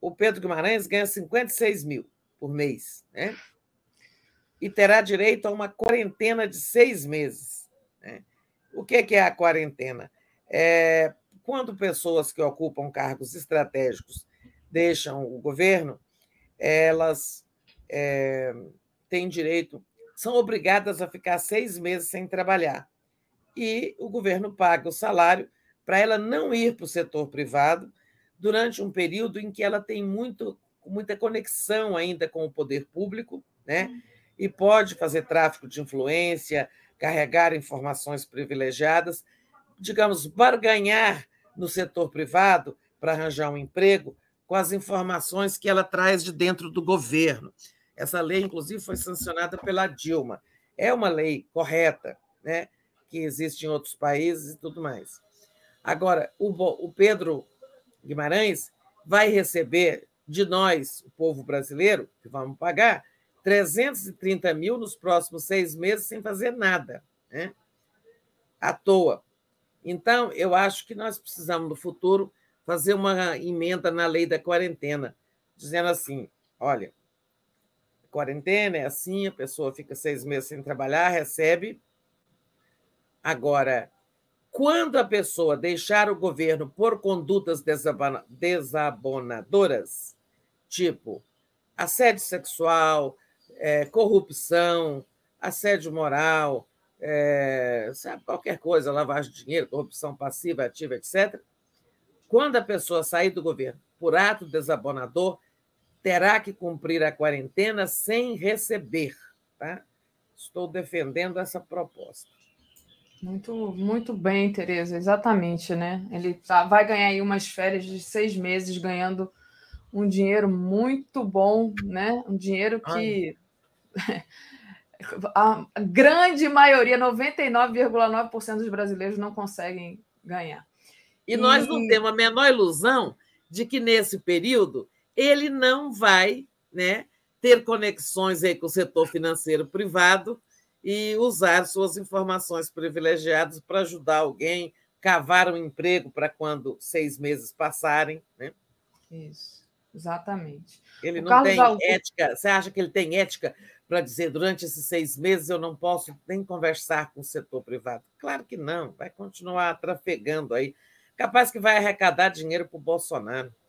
o Pedro Guimarães ganha 56 mil por mês, né? E terá direito a uma quarentena de seis meses. Né? O é que é a quarentena? É, quando pessoas que ocupam cargos estratégicos deixam o governo, elas é, têm direito, são obrigadas a ficar seis meses sem trabalhar. E o governo paga o salário para ela não ir para o setor privado durante um período em que ela tem muito, muita conexão ainda com o poder público, né? Uhum. e pode fazer tráfico de influência, carregar informações privilegiadas, digamos, barganhar no setor privado para arranjar um emprego com as informações que ela traz de dentro do governo. Essa lei, inclusive, foi sancionada pela Dilma. É uma lei correta, né? que existe em outros países e tudo mais. Agora, o, Pedro Guimarães vai receber de nós, o povo brasileiro, que vamos pagar, 330 mil nos próximos seis meses sem fazer nada, né? à toa. Então, eu acho que nós precisamos, no futuro, fazer uma emenda na lei da quarentena, dizendo assim: olha, quarentena é assim, a pessoa fica seis meses sem trabalhar, recebe. Agora, quando a pessoa deixar o governo por condutas desabonadoras, tipo assédio sexual, é, corrupção, assédio moral, é, sabe, qualquer coisa, lavagem de dinheiro, corrupção passiva, ativa, etc. Quando a pessoa sair do governo por ato desabonador, terá que cumprir a quarentena sem receber. Tá? Estou defendendo essa proposta. Muito, muito bem, Tereza, exatamente, né? Ele tá, vai ganhar aí umas férias de seis meses ganhando um dinheiro muito bom, né? Um dinheiro que a grande maioria, 99,9% dos brasileiros não conseguem ganhar. E, e nós não temos a menor ilusão de que nesse período ele não vai, né, ter conexões aí com o setor financeiro privado e usar suas informações privilegiadas para ajudar alguém, cavar um emprego para quando seis meses passarem. Né? Isso, exatamente. Ele o não Carlos tem Augusto... ética. Você acha que ele tem ética para dizer durante esses seis meses eu não posso nem conversar com o setor privado? Claro que não, vai continuar trafegando aí. Capaz que vai arrecadar dinheiro para o Bolsonaro.